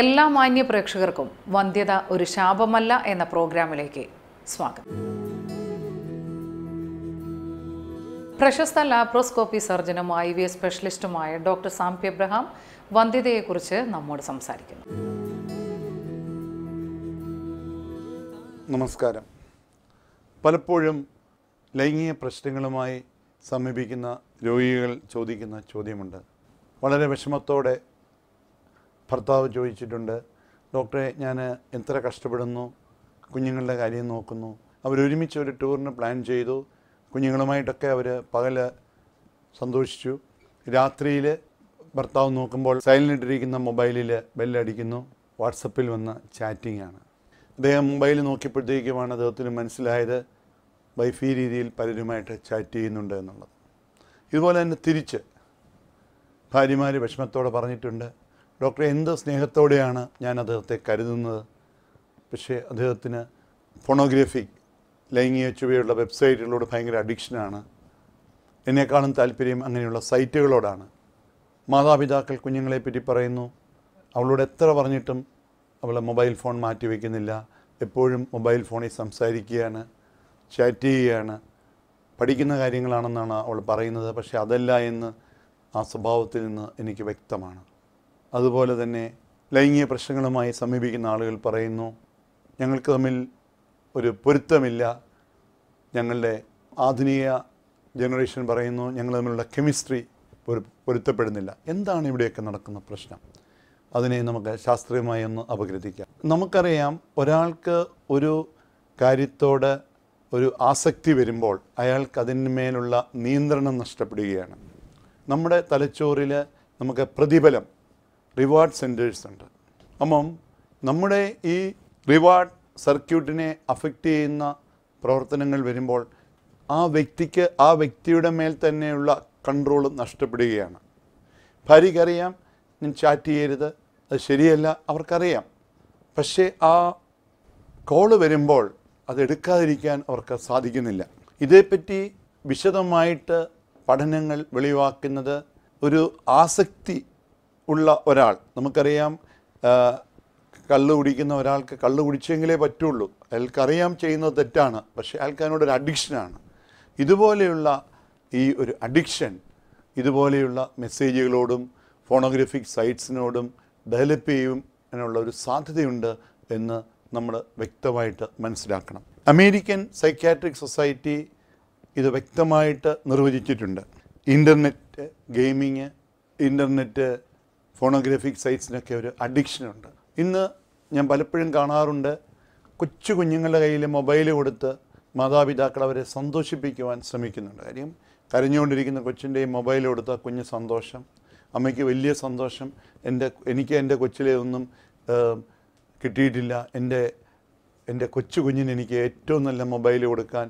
എല്ലാ മാന്യ പ്രേക്ഷകർക്കും വന്ധ്യത ഒരു ശാപമല്ല എന്ന പ്രോഗ്രാമിലേക്ക് സ്വാഗതം പ്രശസ്ത ലാപ്രോസ്കോപ്പി സർജനും ഐ വി എസ് സ്പെഷ്യലിസ്റ്റുമായ ഡോക്ടർ സാംപി എബ്രഹാം വന്ധ്യതയെക്കുറിച്ച് നമ്മോട് സംസാരിക്കുന്നു നമസ്കാരം പലപ്പോഴും ലൈംഗിക പ്രശ്നങ്ങളുമായി സമീപിക്കുന്ന രോഗികൾ ചോദിക്കുന്ന ചോദ്യമുണ്ട് വളരെ വിഷമത്തോടെ ഭർത്താവ് ചോദിച്ചിട്ടുണ്ട് ഡോക്ടറെ ഞാൻ എത്ര കഷ്ടപ്പെടുന്നു കുഞ്ഞുങ്ങളുടെ കാര്യം നോക്കുന്നു അവരൊരുമിച്ച് ഒരു ടൂറിന് പ്ലാൻ ചെയ്തു കുഞ്ഞുങ്ങളുമായിട്ടൊക്കെ അവർ പകൽ സന്തോഷിച്ചു രാത്രിയിൽ ഭർത്താവ് നോക്കുമ്പോൾ സൈലൻറ്റിട്ടിരിക്കുന്ന മൊബൈലിൽ ബെല്ലടിക്കുന്നു വാട്സപ്പിൽ വന്ന ചാറ്റിങ്ങാണ് അദ്ദേഹം മൊബൈൽ നോക്കിയപ്പോഴത്തേക്കുമാണ് അദ്ദേഹത്തിന് മനസ്സിലായത് വൈഫി രീതിയിൽ പലരുമായിട്ട് ചാറ്റ് ചെയ്യുന്നുണ്ട് എന്നുള്ളത് ഇതുപോലെ തന്നെ തിരിച്ച് ഭാര്യമാർ വിഷമത്തോടെ പറഞ്ഞിട്ടുണ്ട് ഡോക്ടറെ എന്ത് സ്നേഹത്തോടെയാണ് ഞാൻ അദ്ദേഹത്തെ കരുതുന്നത് പക്ഷേ അദ്ദേഹത്തിന് ഫോണോഗ്രാഫി ലൈംഗിക ചുവയുള്ള വെബ്സൈറ്റുകളോട് ഭയങ്കര അഡിക്ഷനാണ് എന്നെക്കാളും താല്പര്യം അങ്ങനെയുള്ള സൈറ്റുകളോടാണ് മാതാപിതാക്കൾ കുഞ്ഞുങ്ങളെപ്പറ്റി പറയുന്നു അവളോട് എത്ര പറഞ്ഞിട്ടും അവൾ മൊബൈൽ ഫോൺ മാറ്റി വയ്ക്കുന്നില്ല എപ്പോഴും മൊബൈൽ ഫോണിൽ സംസാരിക്കുകയാണ് ചാറ്റ് ചെയ്യുകയാണ് പഠിക്കുന്ന കാര്യങ്ങളാണെന്നാണ് അവൾ പറയുന്നത് പക്ഷേ അതല്ല എന്ന് ആ സ്വഭാവത്തിൽ നിന്ന് എനിക്ക് വ്യക്തമാണ് അതുപോലെ തന്നെ ലൈംഗിക പ്രശ്നങ്ങളുമായി സമീപിക്കുന്ന ആളുകൾ പറയുന്നു ഞങ്ങൾക്ക് തമ്മിൽ ഒരു പൊരുത്തമില്ല ഞങ്ങളുടെ ആധുനിക ജനറേഷൻ പറയുന്നു ഞങ്ങൾ തമ്മിലുള്ള കെമിസ്ട്രി പൊരുത്തപ്പെടുന്നില്ല എന്താണ് ഇവിടെയൊക്കെ നടക്കുന്ന പ്രശ്നം അതിനെ നമുക്ക് ശാസ്ത്രീയമായി ഒന്ന് അപഗ്രഥിക്കാം നമുക്കറിയാം ഒരാൾക്ക് ഒരു കാര്യത്തോട് ഒരു ആസക്തി വരുമ്പോൾ അയാൾക്ക് അതിന്മേലുള്ള നിയന്ത്രണം നഷ്ടപ്പെടുകയാണ് നമ്മുടെ തലച്ചോറിൽ നമുക്ക് പ്രതിഫലം റിവാർഡ് സെൻറ്റേഴ്സ് ഉണ്ട് അപ്പം നമ്മുടെ ഈ റിവാർഡ് സർക്യൂട്ടിനെ അഫക്റ്റ് ചെയ്യുന്ന പ്രവർത്തനങ്ങൾ വരുമ്പോൾ ആ വ്യക്തിക്ക് ആ വ്യക്തിയുടെ മേൽ തന്നെയുള്ള കൺട്രോൾ നഷ്ടപ്പെടുകയാണ് ഭാര്യക്കറിയാം ഞാൻ ചാറ്റ് ചെയ്യരുത് അത് ശരിയല്ല അവർക്കറിയാം പക്ഷേ ആ കോള് വരുമ്പോൾ അതെടുക്കാതിരിക്കാൻ അവർക്ക് സാധിക്കുന്നില്ല ഇതേപ്പറ്റി വിശദമായിട്ട് പഠനങ്ങൾ വെളിവാക്കുന്നത് ഒരു ആസക്തി ഉള്ള ഒരാൾ നമുക്കറിയാം കള്ള് കുടിക്കുന്ന ഒരാൾക്ക് കള്ള് കുടിച്ചെങ്കിലേ പറ്റുള്ളൂ അയാൾക്കറിയാം ചെയ്യുന്നത് തെറ്റാണ് പക്ഷേ അയാൾക്ക് ഒരു അഡിക്ഷനാണ് ഇതുപോലെയുള്ള ഈ ഒരു അഡിക്ഷൻ ഇതുപോലെയുള്ള മെസ്സേജുകളോടും ഫോണോഗ്രാഫിക് സൈറ്റ്സിനോടും ഡെവലപ്പ് ചെയ്യുവാനുള്ള ഒരു സാധ്യതയുണ്ട് എന്ന് നമ്മൾ വ്യക്തമായിട്ട് മനസ്സിലാക്കണം അമേരിക്കൻ സൈക്യാട്രിക് സൊസൈറ്റി ഇത് വ്യക്തമായിട്ട് നിർവചിച്ചിട്ടുണ്ട് ഇൻ്റർനെറ്റ് ഗെയിമിങ് ഇൻ്റർനെറ്റ് ഫോണോഗ്രാഫിക് സൈറ്റ്സിനൊക്കെ ഒരു അഡിക്ഷനുണ്ട് ഇന്ന് ഞാൻ പലപ്പോഴും കാണാറുണ്ട് കൊച്ചു കുഞ്ഞുങ്ങളുടെ കയ്യിൽ മൊബൈൽ കൊടുത്ത് മാതാപിതാക്കൾ അവരെ സന്തോഷിപ്പിക്കുവാൻ ശ്രമിക്കുന്നുണ്ട് കാര്യം കരഞ്ഞുകൊണ്ടിരിക്കുന്ന കൊച്ചിൻ്റെയും മൊബൈൽ കൊടുത്ത കുഞ്ഞ് സന്തോഷം അമ്മയ്ക്ക് വലിയ സന്തോഷം എൻ്റെ എനിക്ക് എൻ്റെ കൊച്ചിലെ ഒന്നും കിട്ടിയിട്ടില്ല എൻ്റെ എൻ്റെ കൊച്ചു കുഞ്ഞിന് എനിക്ക് ഏറ്റവും നല്ല മൊബൈൽ കൊടുക്കാൻ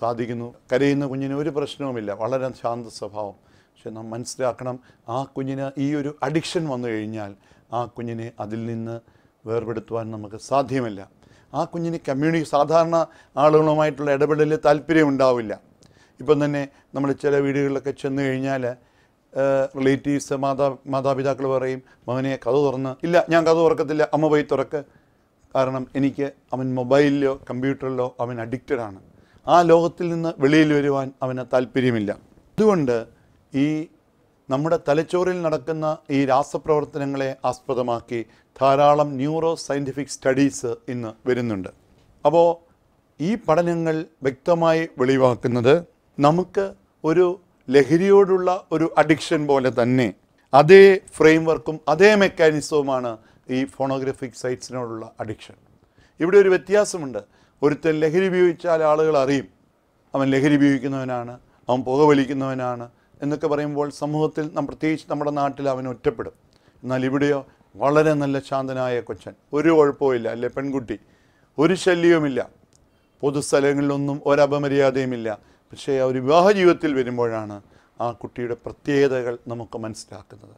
സാധിക്കുന്നു കരയുന്ന കുഞ്ഞിന് ഒരു പ്രശ്നവുമില്ല വളരെ ശാന്ത സ്വഭാവം പക്ഷെ നാം മനസ്സിലാക്കണം ആ കുഞ്ഞിന് ഈ ഒരു അഡിക്ഷൻ വന്നു കഴിഞ്ഞാൽ ആ കുഞ്ഞിനെ അതിൽ നിന്ന് വേർപെടുത്തുവാൻ നമുക്ക് സാധ്യമല്ല ആ കുഞ്ഞിന് കമ്മ്യൂണി സാധാരണ ആളുകളുമായിട്ടുള്ള ഇടപെടലിൽ താല്പര്യം ഉണ്ടാവില്ല ഇപ്പം തന്നെ നമ്മൾ ചില വീടുകളിലൊക്കെ ചെന്ന് കഴിഞ്ഞാൽ റിലേറ്റീവ്സ് മാതാ മാതാപിതാക്കൾ പറയും മകനെ കഥ തുറന്ന് ഇല്ല ഞാൻ കഥ തുറക്കത്തില്ല അമ്മ പോയി തുറക്ക് കാരണം എനിക്ക് അവൻ മൊബൈലിലോ കമ്പ്യൂട്ടറിലോ അവൻ അഡിക്റ്റഡാണ് ആ ലോകത്തിൽ നിന്ന് വെളിയിൽ വരുവാൻ അവന് താല്പര്യമില്ല അതുകൊണ്ട് ഈ നമ്മുടെ തലച്ചോറിൽ നടക്കുന്ന ഈ രാസപ്രവർത്തനങ്ങളെ ആസ്പദമാക്കി ധാരാളം ന്യൂറോ സയൻറ്റിഫിക് സ്റ്റഡീസ് ഇന്ന് വരുന്നുണ്ട് അപ്പോൾ ഈ പഠനങ്ങൾ വ്യക്തമായി വെളിവാക്കുന്നത് നമുക്ക് ഒരു ലഹരിയോടുള്ള ഒരു അഡിക്ഷൻ പോലെ തന്നെ അതേ ഫ്രെയിംവർക്കും അതേ മെക്കാനിസവുമാണ് ഈ ഫോണോഗ്രഫിക് സൈറ്റ്സിനോടുള്ള അഡിക്ഷൻ ഇവിടെ ഒരു വ്യത്യാസമുണ്ട് ഒരുത്തൻ ലഹരി ഉപയോഗിച്ചാൽ ആളുകൾ അറിയും അവൻ ലഹരി ഉപയോഗിക്കുന്നവനാണ് അവൻ പുകവലിക്കുന്നവനാണ് എന്നൊക്കെ പറയുമ്പോൾ സമൂഹത്തിൽ പ്രത്യേകിച്ച് നമ്മുടെ നാട്ടിൽ അവൻ ഒറ്റപ്പെടും എന്നാൽ ഇവിടെയോ വളരെ നല്ല ശാന്തനായ കൊച്ചൻ ഒരു കുഴപ്പമില്ല അല്ലെ പെൺകുട്ടി ഒരു ശല്യവുമില്ല പൊതുസ്ഥലങ്ങളിലൊന്നും ഒരപമര്യാദയുമില്ല പക്ഷേ ആ ഒരു വിവാഹ ജീവിതത്തിൽ വരുമ്പോഴാണ് ആ കുട്ടിയുടെ പ്രത്യേകതകൾ നമുക്ക് മനസ്സിലാക്കുന്നത്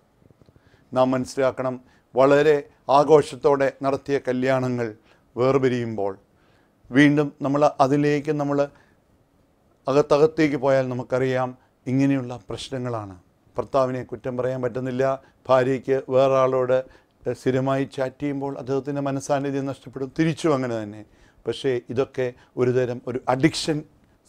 നാം മനസ്സിലാക്കണം വളരെ ആഘോഷത്തോടെ നടത്തിയ കല്യാണങ്ങൾ വേർപിരിയുമ്പോൾ വീണ്ടും നമ്മൾ അതിലേക്ക് നമ്മൾ അകത്തകത്തേക്ക് പോയാൽ നമുക്കറിയാം ഇങ്ങനെയുള്ള പ്രശ്നങ്ങളാണ് ഭർത്താവിനെ കുറ്റം പറയാൻ പറ്റുന്നില്ല ഭാര്യയ്ക്ക് വേറെ ആളോട് സ്ഥിരമായി ചാറ്റ് ചെയ്യുമ്പോൾ അദ്ദേഹത്തിൻ്റെ മനസ്സാന്നിധ്യം നഷ്ടപ്പെടും തിരിച്ചു അങ്ങനെ തന്നെ പക്ഷേ ഇതൊക്കെ ഒരുതരം ഒരു അഡിക്ഷൻ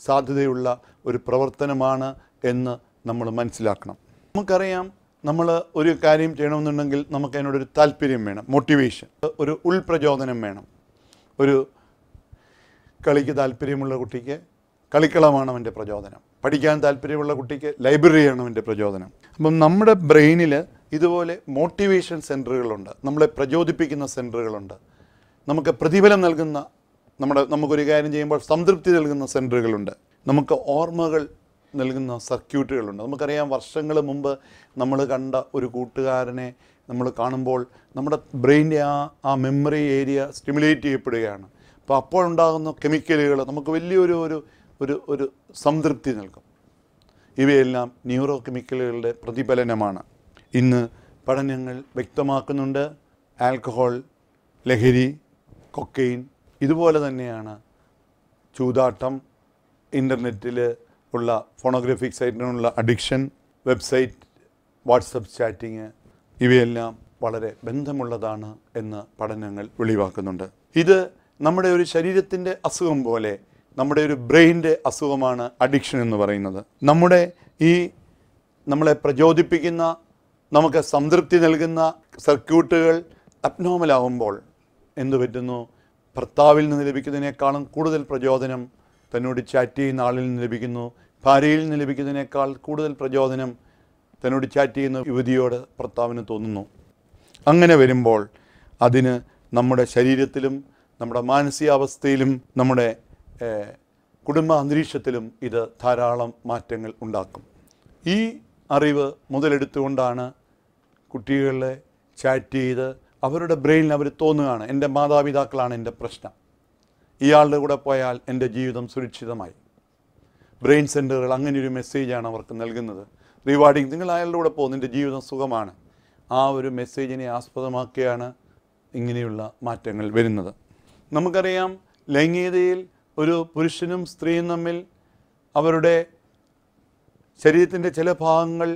സാധ്യതയുള്ള ഒരു പ്രവർത്തനമാണ് എന്ന് നമ്മൾ മനസ്സിലാക്കണം നമുക്കറിയാം നമ്മൾ ഒരു കാര്യം ചെയ്യണമെന്നുണ്ടെങ്കിൽ നമുക്ക് അതിനോടൊരു താല്പര്യം വേണം മോട്ടിവേഷൻ ഒരു ഉൾപ്രചോദനം വേണം ഒരു കളിക്ക് താല്പര്യമുള്ള കുട്ടിക്ക് കളിക്കളമാണ് അവൻ്റെ പ്രചോദനം പഠിക്കാൻ താല്പര്യമുള്ള കുട്ടിക്ക് ലൈബ്രറിയാണ് അവൻ്റെ പ്രചോദനം അപ്പം നമ്മുടെ ബ്രെയിനിൽ ഇതുപോലെ മോട്ടിവേഷൻ സെൻറ്ററുകളുണ്ട് നമ്മളെ പ്രചോദിപ്പിക്കുന്ന സെൻറ്ററുകളുണ്ട് നമുക്ക് പ്രതിഫലം നൽകുന്ന നമ്മുടെ നമുക്കൊരു കാര്യം ചെയ്യുമ്പോൾ സംതൃപ്തി നൽകുന്ന സെൻറ്ററുകളുണ്ട് നമുക്ക് ഓർമ്മകൾ നൽകുന്ന സർക്യൂട്ടുകളുണ്ട് നമുക്കറിയാം വർഷങ്ങൾ മുമ്പ് നമ്മൾ കണ്ട ഒരു കൂട്ടുകാരനെ നമ്മൾ കാണുമ്പോൾ നമ്മുടെ ബ്രെയിൻ്റെ ആ ആ മെമ്മറി ഏരിയ സ്റ്റിമുലേറ്റ് ചെയ്യപ്പെടുകയാണ് അപ്പോൾ അപ്പോഴുണ്ടാകുന്ന കെമിക്കലുകൾ നമുക്ക് വലിയൊരു ഒരു ഒരു ഒരു സംതൃപ്തി നൽകും ഇവയെല്ലാം ന്യൂറോ കെമിക്കലുകളുടെ പ്രതിഫലനമാണ് ഇന്ന് പഠനങ്ങൾ വ്യക്തമാക്കുന്നുണ്ട് ആൽക്കഹോൾ ലഹരി കൊക്കെയിൻ ഇതുപോലെ തന്നെയാണ് ചൂതാട്ടം ഇൻ്റർനെറ്റിൽ ഉള്ള ഫോണോഗ്രഫിക് സൈറ്റിനുള്ള അഡിക്ഷൻ വെബ്സൈറ്റ് വാട്സപ്പ് ചാറ്റിങ് ഇവയെല്ലാം വളരെ ബന്ധമുള്ളതാണ് എന്ന് പഠനങ്ങൾ വെളിവാക്കുന്നുണ്ട് ഇത് നമ്മുടെ ഒരു ശരീരത്തിൻ്റെ അസുഖം പോലെ നമ്മുടെ ഒരു ബ്രെയിൻ്റെ അസുഖമാണ് അഡിക്ഷൻ എന്ന് പറയുന്നത് നമ്മുടെ ഈ നമ്മളെ പ്രചോദിപ്പിക്കുന്ന നമുക്ക് സംതൃപ്തി നൽകുന്ന സർക്യൂട്ടുകൾ അബ്നോമലാവുമ്പോൾ എന്തു പറ്റുന്നു ഭർത്താവിൽ നിന്ന് ലഭിക്കുന്നതിനേക്കാളും കൂടുതൽ പ്രചോദനം തന്നോട് ചാറ്റ് ചെയ്യുന്ന ആളിൽ നിന്ന് ലഭിക്കുന്നു ഭാര്യയിൽ നിന്ന് ലഭിക്കുന്നതിനേക്കാൾ കൂടുതൽ പ്രചോദനം തന്നോട് ചാറ്റ് ചെയ്യുന്ന യുവതിയോട് ഭർത്താവിന് തോന്നുന്നു അങ്ങനെ വരുമ്പോൾ അതിന് നമ്മുടെ ശരീരത്തിലും നമ്മുടെ മാനസികാവസ്ഥയിലും നമ്മുടെ കുടുംബ അന്തരീക്ഷത്തിലും ഇത് ധാരാളം മാറ്റങ്ങൾ ഉണ്ടാക്കും ഈ അറിവ് മുതലെടുത്തുകൊണ്ടാണ് കുട്ടികളെ ചാറ്റ് ചെയ്ത് അവരുടെ ബ്രെയിനിൽ അവർ തോന്നുകയാണ് എൻ്റെ മാതാപിതാക്കളാണ് എൻ്റെ പ്രശ്നം ഇയാളുടെ കൂടെ പോയാൽ എൻ്റെ ജീവിതം സുരക്ഷിതമായി ബ്രെയിൻ സെൻറ്ററുകൾ അങ്ങനെ ഒരു മെസ്സേജാണ് അവർക്ക് നൽകുന്നത് റിവാർഡിങ് നിങ്ങൾ അയാളുടെ കൂടെ പോകും എൻ്റെ ജീവിതം സുഖമാണ് ആ ഒരു മെസ്സേജിനെ ആസ്പദമാക്കിയാണ് ഇങ്ങനെയുള്ള മാറ്റങ്ങൾ വരുന്നത് നമുക്കറിയാം ലൈംഗികതയിൽ ഒരു പുരുഷനും സ്ത്രീയും തമ്മിൽ അവരുടെ ശരീരത്തിൻ്റെ ചില ഭാഗങ്ങൾ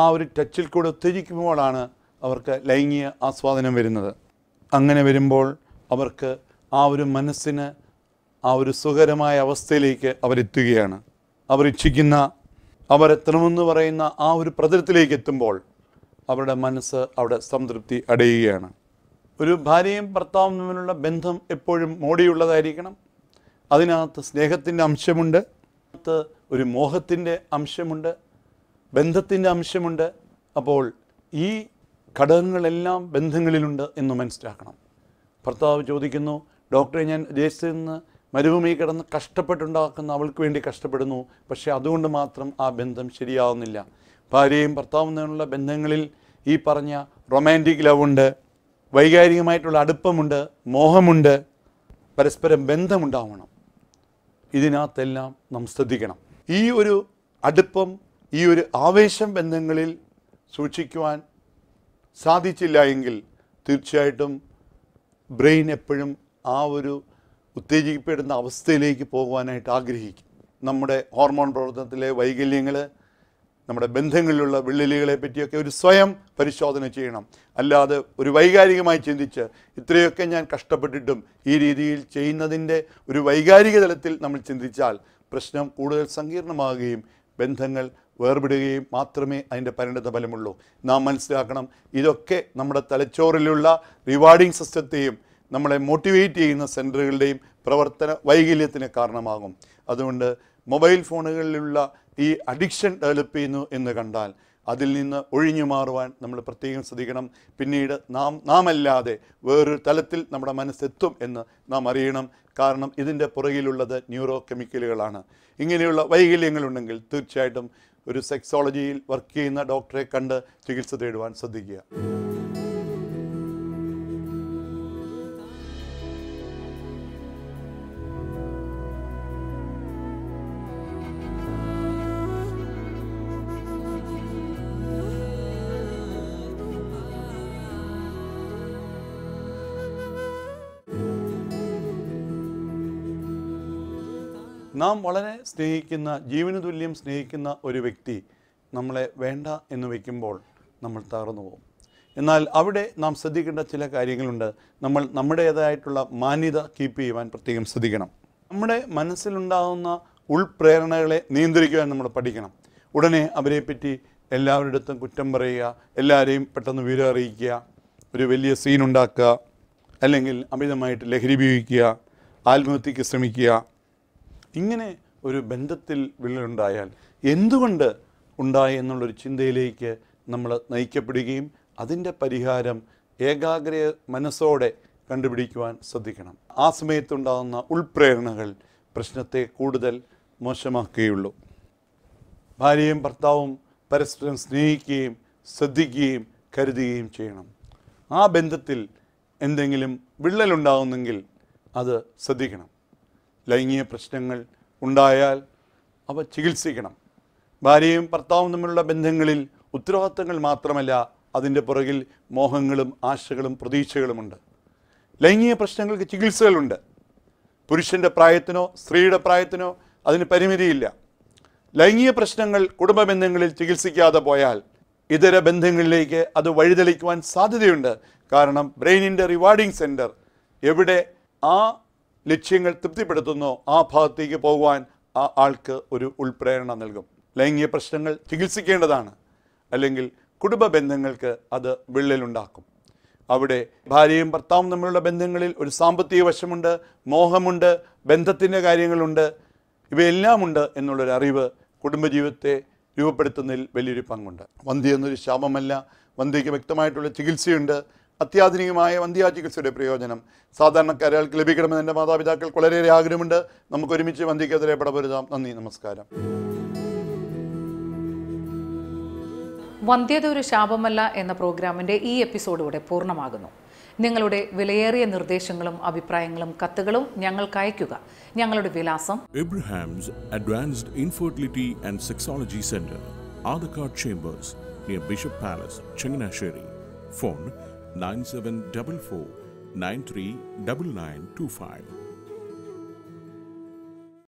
ആ ഒരു ടച്ചിൽ കൂടെ ഒത്തിരിക്കുമ്പോഴാണ് അവർക്ക് ലൈംഗിക ആസ്വാദനം വരുന്നത് അങ്ങനെ വരുമ്പോൾ അവർക്ക് ആ ഒരു മനസ്സിന് ആ ഒരു സുഖകരമായ അവസ്ഥയിലേക്ക് അവരെത്തുകയാണ് ഇച്ഛിക്കുന്ന അവരെത്തണമെന്ന് പറയുന്ന ആ ഒരു പ്രതലത്തിലേക്ക് എത്തുമ്പോൾ അവരുടെ മനസ്സ് അവിടെ സംതൃപ്തി അടയുകയാണ് ഒരു ഭാര്യയും ഭർത്താവും തമ്മിലുള്ള ബന്ധം എപ്പോഴും മോടിയുള്ളതായിരിക്കണം അതിനകത്ത് സ്നേഹത്തിൻ്റെ അംശമുണ്ട് അതിനകത്ത് ഒരു മോഹത്തിൻ്റെ അംശമുണ്ട് ബന്ധത്തിൻ്റെ അംശമുണ്ട് അപ്പോൾ ഈ ഘടകങ്ങളെല്ലാം ബന്ധങ്ങളിലുണ്ട് എന്ന് മനസ്സിലാക്കണം ഭർത്താവ് ചോദിക്കുന്നു ഡോക്ടറെ ഞാൻ ദേശത്ത് നിന്ന് മരുഭൂമി കിടന്ന് കഷ്ടപ്പെട്ടുണ്ടാക്കുന്ന അവൾക്ക് വേണ്ടി കഷ്ടപ്പെടുന്നു പക്ഷേ അതുകൊണ്ട് മാത്രം ആ ബന്ധം ശരിയാവുന്നില്ല ഭാര്യയും ഭർത്താവും തമ്മിലുള്ള ബന്ധങ്ങളിൽ ഈ പറഞ്ഞ റൊമാൻറ്റിക് ലവ് ഉണ്ട് വൈകാരികമായിട്ടുള്ള അടുപ്പമുണ്ട് മോഹമുണ്ട് പരസ്പരം ബന്ധമുണ്ടാവണം ഇതിനകത്തെല്ലാം നാം ശ്രദ്ധിക്കണം ഈ ഒരു അടുപ്പം ഈ ഒരു ആവേശം ബന്ധങ്ങളിൽ സൂക്ഷിക്കുവാൻ സാധിച്ചില്ല എങ്കിൽ തീർച്ചയായിട്ടും ബ്രെയിൻ എപ്പോഴും ആ ഒരു ഉത്തേജിക്കപ്പെടുന്ന അവസ്ഥയിലേക്ക് പോകുവാനായിട്ട് ആഗ്രഹിക്കും നമ്മുടെ ഹോർമോൺ പ്രവർത്തനത്തിലെ വൈകല്യങ്ങൾ നമ്മുടെ ബന്ധങ്ങളിലുള്ള വിള്ളലികളെ പറ്റിയൊക്കെ ഒരു സ്വയം പരിശോധന ചെയ്യണം അല്ലാതെ ഒരു വൈകാരികമായി ചിന്തിച്ച് ഇത്രയൊക്കെ ഞാൻ കഷ്ടപ്പെട്ടിട്ടും ഈ രീതിയിൽ ചെയ്യുന്നതിൻ്റെ ഒരു വൈകാരിക തലത്തിൽ നമ്മൾ ചിന്തിച്ചാൽ പ്രശ്നം കൂടുതൽ സങ്കീർണമാകുകയും ബന്ധങ്ങൾ വേർപെടുകയും മാത്രമേ അതിൻ്റെ പരിണത ഫലമുള്ളൂ നാം മനസ്സിലാക്കണം ഇതൊക്കെ നമ്മുടെ തലച്ചോറിലുള്ള റിവാർഡിംഗ് സിസ്റ്റത്തെയും നമ്മളെ മോട്ടിവേറ്റ് ചെയ്യുന്ന സെൻറ്ററുകളുടെയും പ്രവർത്തന വൈകല്യത്തിന് കാരണമാകും അതുകൊണ്ട് മൊബൈൽ ഫോണുകളിലുള്ള ഈ അഡിക്ഷൻ ഡെവലപ്പ് ചെയ്യുന്നു എന്ന് കണ്ടാൽ അതിൽ നിന്ന് ഒഴിഞ്ഞു മാറുവാൻ നമ്മൾ പ്രത്യേകം ശ്രദ്ധിക്കണം പിന്നീട് നാം നാമല്ലാതെ വേറൊരു തലത്തിൽ നമ്മുടെ മനസ്സെത്തും എന്ന് നാം അറിയണം കാരണം ഇതിൻ്റെ പുറകിലുള്ളത് ന്യൂറോ കെമിക്കലുകളാണ് ഇങ്ങനെയുള്ള വൈകല്യങ്ങളുണ്ടെങ്കിൽ തീർച്ചയായിട്ടും ഒരു സെക്സോളജിയിൽ വർക്ക് ചെയ്യുന്ന ഡോക്ടറെ കണ്ട് ചികിത്സ തേടുവാൻ ശ്രദ്ധിക്കുക നാം വളരെ സ്നേഹിക്കുന്ന ജീവന് തുല്യം സ്നേഹിക്കുന്ന ഒരു വ്യക്തി നമ്മളെ വേണ്ട എന്ന് വയ്ക്കുമ്പോൾ നമ്മൾ തകർന്നു പോകും എന്നാൽ അവിടെ നാം ശ്രദ്ധിക്കേണ്ട ചില കാര്യങ്ങളുണ്ട് നമ്മൾ നമ്മുടേതായിട്ടുള്ള മാന്യത കീപ്പ് ചെയ്യുവാൻ പ്രത്യേകം ശ്രദ്ധിക്കണം നമ്മുടെ മനസ്സിലുണ്ടാകുന്ന ഉൾപ്രേരണകളെ നിയന്ത്രിക്കുവാൻ നമ്മൾ പഠിക്കണം ഉടനെ അവരെപ്പറ്റി എല്ലാവരുടെ അടുത്തും കുറ്റം പറയുക എല്ലാവരെയും പെട്ടെന്ന് വിവരം അറിയിക്കുക ഒരു വലിയ സീൻ ഉണ്ടാക്കുക അല്ലെങ്കിൽ അമിതമായിട്ട് ലഹരി ഉപയോഗിക്കുക ആത്മഹത്യക്ക് ശ്രമിക്കുക ഇങ്ങനെ ഒരു ബന്ധത്തിൽ വിള്ളലുണ്ടായാൽ എന്തുകൊണ്ട് ഉണ്ടായി എന്നുള്ളൊരു ചിന്തയിലേക്ക് നമ്മൾ നയിക്കപ്പെടുകയും അതിൻ്റെ പരിഹാരം ഏകാഗ്ര മനസ്സോടെ കണ്ടുപിടിക്കുവാൻ ശ്രദ്ധിക്കണം ആ സമയത്തുണ്ടാകുന്ന ഉൾപ്രേരണകൾ പ്രശ്നത്തെ കൂടുതൽ മോശമാക്കുകയുള്ളൂ ഭാര്യയും ഭർത്താവും പരസ്പരം സ്നേഹിക്കുകയും ശ്രദ്ധിക്കുകയും കരുതുകയും ചെയ്യണം ആ ബന്ധത്തിൽ എന്തെങ്കിലും വിള്ളലുണ്ടാകുന്നെങ്കിൽ അത് ശ്രദ്ധിക്കണം ലൈംഗിക പ്രശ്നങ്ങൾ ഉണ്ടായാൽ അവ ചികിത്സിക്കണം ഭാര്യയും ഭർത്താവും തമ്മിലുള്ള ബന്ധങ്ങളിൽ ഉത്തരവാദിത്തങ്ങൾ മാത്രമല്ല അതിൻ്റെ പുറകിൽ മോഹങ്ങളും ആശകളും പ്രതീക്ഷകളുമുണ്ട് ലൈംഗിക പ്രശ്നങ്ങൾക്ക് ചികിത്സകളുണ്ട് പുരുഷൻ്റെ പ്രായത്തിനോ സ്ത്രീയുടെ പ്രായത്തിനോ അതിന് പരിമിതിയില്ല ലൈംഗിക പ്രശ്നങ്ങൾ കുടുംബ ബന്ധങ്ങളിൽ ചികിത്സിക്കാതെ പോയാൽ ഇതര ബന്ധങ്ങളിലേക്ക് അത് വഴിതെളിക്കുവാൻ സാധ്യതയുണ്ട് കാരണം ബ്രെയിനിൻ്റെ റിവാർഡിംഗ് സെൻറ്റർ എവിടെ ആ ലക്ഷ്യങ്ങൾ തൃപ്തിപ്പെടുത്തുന്നു ആ ഭാഗത്തേക്ക് പോകുവാൻ ആ ആൾക്ക് ഒരു ഉൾപ്രേരണ നൽകും ലൈംഗിക പ്രശ്നങ്ങൾ ചികിത്സിക്കേണ്ടതാണ് അല്ലെങ്കിൽ കുടുംബ ബന്ധങ്ങൾക്ക് അത് വിള്ളലുണ്ടാക്കും അവിടെ ഭാര്യയും ഭർത്താവും തമ്മിലുള്ള ബന്ധങ്ങളിൽ ഒരു സാമ്പത്തിക വശമുണ്ട് മോഹമുണ്ട് ബന്ധത്തിൻ്റെ കാര്യങ്ങളുണ്ട് ഇവയെല്ലാമുണ്ട് എന്നുള്ളൊരു അറിവ് കുടുംബജീവിതത്തെ രൂപപ്പെടുത്തുന്നതിൽ വലിയൊരു പങ്കുണ്ട് വന്ധ്യ എന്നൊരു ശാപമല്ല വന്ധ്യയ്ക്ക് വ്യക്തമായിട്ടുള്ള ചികിത്സയുണ്ട് അത്യാധുനികമായ വന്ധ്യാ ചികിത്സയുടെ പ്രയോജനം സാധാരണക്കാരെ ലഭിക്കണമെന്ന് എൻ്റെ മാതാപിതാക്കൾക്ക് വളരെയേറെ ആഗ്രഹമുണ്ട് നമുക്ക് ഒരുമിച്ച് വന്ധ്യക്കെതിരെ പടപൊരുതാം നന്ദി നമസ്കാരം വന്ധ്യത ഒരു ശാപമല്ല എന്ന പ്രോഗ്രാമിൻ്റെ ഈ എപ്പിസോഡോടെ പൂർണ്ണമാകുന്നു നിങ്ങളുടെ വിലയേറിയ നിർദ്ദേശങ്ങളും അഭിപ്രായങ്ങളും കത്തുകളും ഞങ്ങൾക്ക് അയയ്ക്കുക ഞങ്ങളുടെ വിലാസം Abraham's advanced infertility and sexology centre Adakkad chambers near bishop palace Changanassery phone 9744 939925.